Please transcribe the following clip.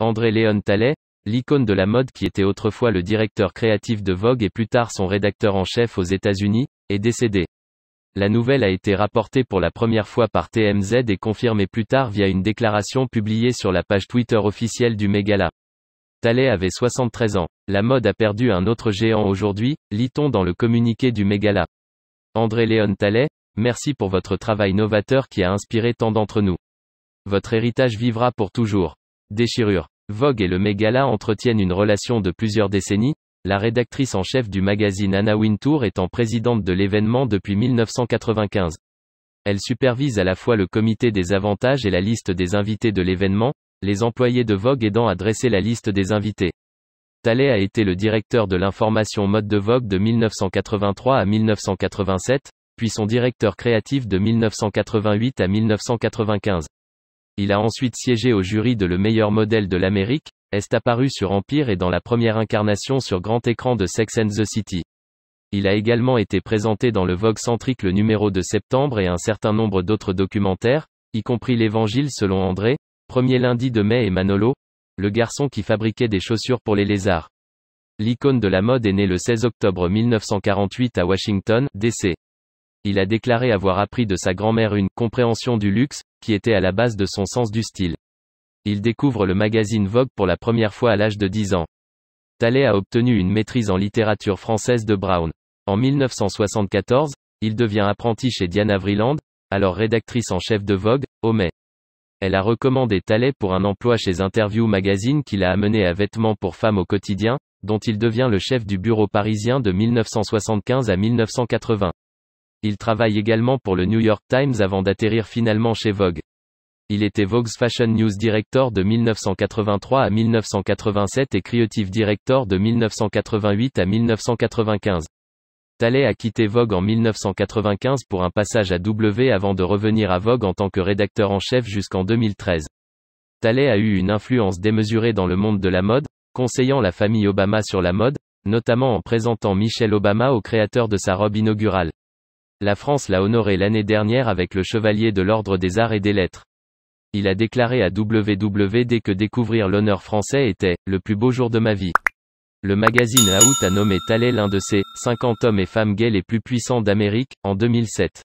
André Léon Talley, l'icône de la mode qui était autrefois le directeur créatif de Vogue et plus tard son rédacteur en chef aux États-Unis, est décédé. La nouvelle a été rapportée pour la première fois par TMZ et confirmée plus tard via une déclaration publiée sur la page Twitter officielle du Mégala. Talley avait 73 ans. La mode a perdu un autre géant aujourd'hui, lit-on dans le communiqué du Mégala. André Léon Talley, merci pour votre travail novateur qui a inspiré tant d'entre nous. Votre héritage vivra pour toujours. Déchirure. Vogue et le Megala entretiennent une relation de plusieurs décennies, la rédactrice en chef du magazine Anna Wintour étant présidente de l'événement depuis 1995. Elle supervise à la fois le comité des avantages et la liste des invités de l'événement, les employés de Vogue aidant à dresser la liste des invités. Talley a été le directeur de l'information mode de Vogue de 1983 à 1987, puis son directeur créatif de 1988 à 1995. Il a ensuite siégé au jury de Le meilleur modèle de l'Amérique, est apparu sur Empire et dans la première incarnation sur grand écran de Sex and the City. Il a également été présenté dans le Vogue centrique le numéro de septembre et un certain nombre d'autres documentaires, y compris l'Évangile selon André, premier lundi de mai et Manolo, le garçon qui fabriquait des chaussures pour les lézards. L'icône de la mode est née le 16 octobre 1948 à Washington, D.C il a déclaré avoir appris de sa grand-mère une compréhension du luxe, qui était à la base de son sens du style. Il découvre le magazine Vogue pour la première fois à l'âge de 10 ans. Talley a obtenu une maîtrise en littérature française de Brown. En 1974, il devient apprenti chez Diana Vreeland, alors rédactrice en chef de Vogue, au mai. Elle a recommandé Talley pour un emploi chez Interview Magazine qui l'a amené à Vêtements pour femmes au quotidien, dont il devient le chef du bureau parisien de 1975 à 1980. Il travaille également pour le New York Times avant d'atterrir finalement chez Vogue. Il était Vogue's Fashion News Director de 1983 à 1987 et Creative Director de 1988 à 1995. Talley a quitté Vogue en 1995 pour un passage à W avant de revenir à Vogue en tant que rédacteur en chef jusqu'en 2013. Talley a eu une influence démesurée dans le monde de la mode, conseillant la famille Obama sur la mode, notamment en présentant Michelle Obama au créateur de sa robe inaugurale. La France l'a honoré l'année dernière avec le Chevalier de l'Ordre des Arts et des Lettres. Il a déclaré à WWD que découvrir l'honneur français était le plus beau jour de ma vie. Le magazine Out a nommé Talley l'un de ses 50 hommes et femmes gays les plus puissants d'Amérique en 2007.